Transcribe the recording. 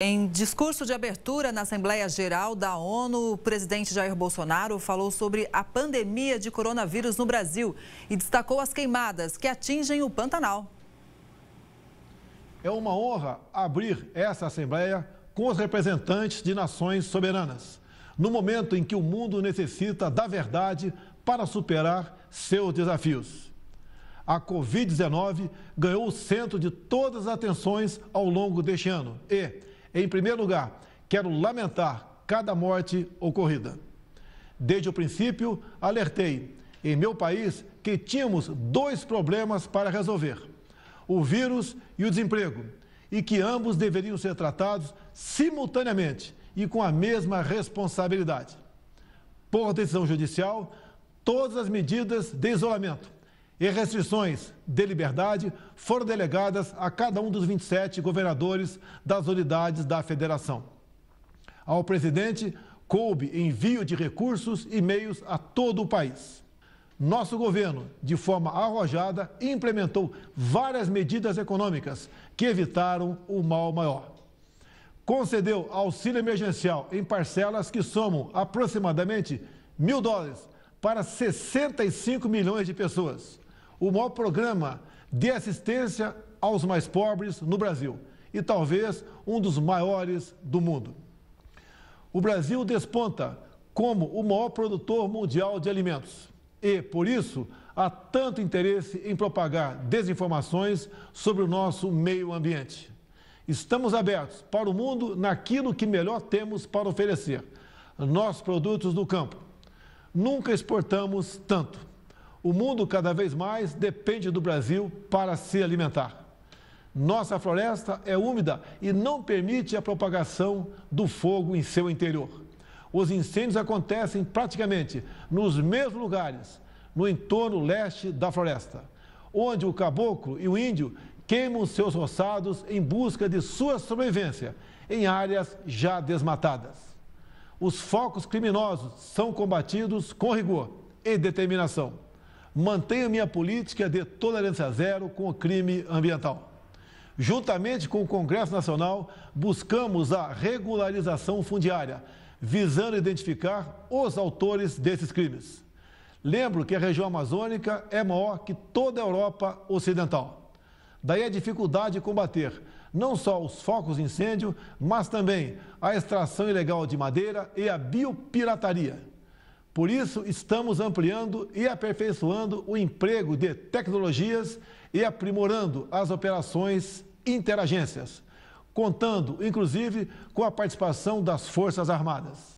Em discurso de abertura na Assembleia Geral da ONU, o presidente Jair Bolsonaro falou sobre a pandemia de coronavírus no Brasil e destacou as queimadas que atingem o Pantanal. É uma honra abrir essa Assembleia com os representantes de nações soberanas, no momento em que o mundo necessita da verdade para superar seus desafios. A Covid-19 ganhou o centro de todas as atenções ao longo deste ano e, em primeiro lugar, quero lamentar cada morte ocorrida. Desde o princípio, alertei em meu país que tínhamos dois problemas para resolver: o vírus e o desemprego, e que ambos deveriam ser tratados simultaneamente e com a mesma responsabilidade. Por decisão judicial, todas as medidas de isolamento e restrições de liberdade foram delegadas a cada um dos 27 governadores das unidades da federação. Ao presidente, coube envio de recursos e meios a todo o país. Nosso governo, de forma arrojada, implementou várias medidas econômicas que evitaram o mal maior. Concedeu auxílio emergencial em parcelas que somam aproximadamente mil dólares para 65 milhões de pessoas o maior programa de assistência aos mais pobres no Brasil e talvez um dos maiores do mundo. O Brasil desponta como o maior produtor mundial de alimentos e, por isso, há tanto interesse em propagar desinformações sobre o nosso meio ambiente. Estamos abertos para o mundo naquilo que melhor temos para oferecer: nossos produtos do campo. Nunca exportamos tanto. O mundo cada vez mais depende do Brasil para se alimentar. Nossa floresta é úmida e não permite a propagação do fogo em seu interior. Os incêndios acontecem praticamente nos mesmos lugares, no entorno leste da floresta, onde o caboclo e o índio queimam seus roçados em busca de sua sobrevivência em áreas já desmatadas. Os focos criminosos são combatidos com rigor e determinação mantenho minha política de tolerância zero com o crime ambiental. Juntamente com o Congresso Nacional, buscamos a regularização fundiária, visando identificar os autores desses crimes. Lembro que a região amazônica é maior que toda a Europa Ocidental. Daí a dificuldade de combater não só os focos de incêndio, mas também a extração ilegal de madeira e a biopirataria. Por isso, estamos ampliando e aperfeiçoando o emprego de tecnologias e aprimorando as operações interagências, contando, inclusive, com a participação das Forças Armadas.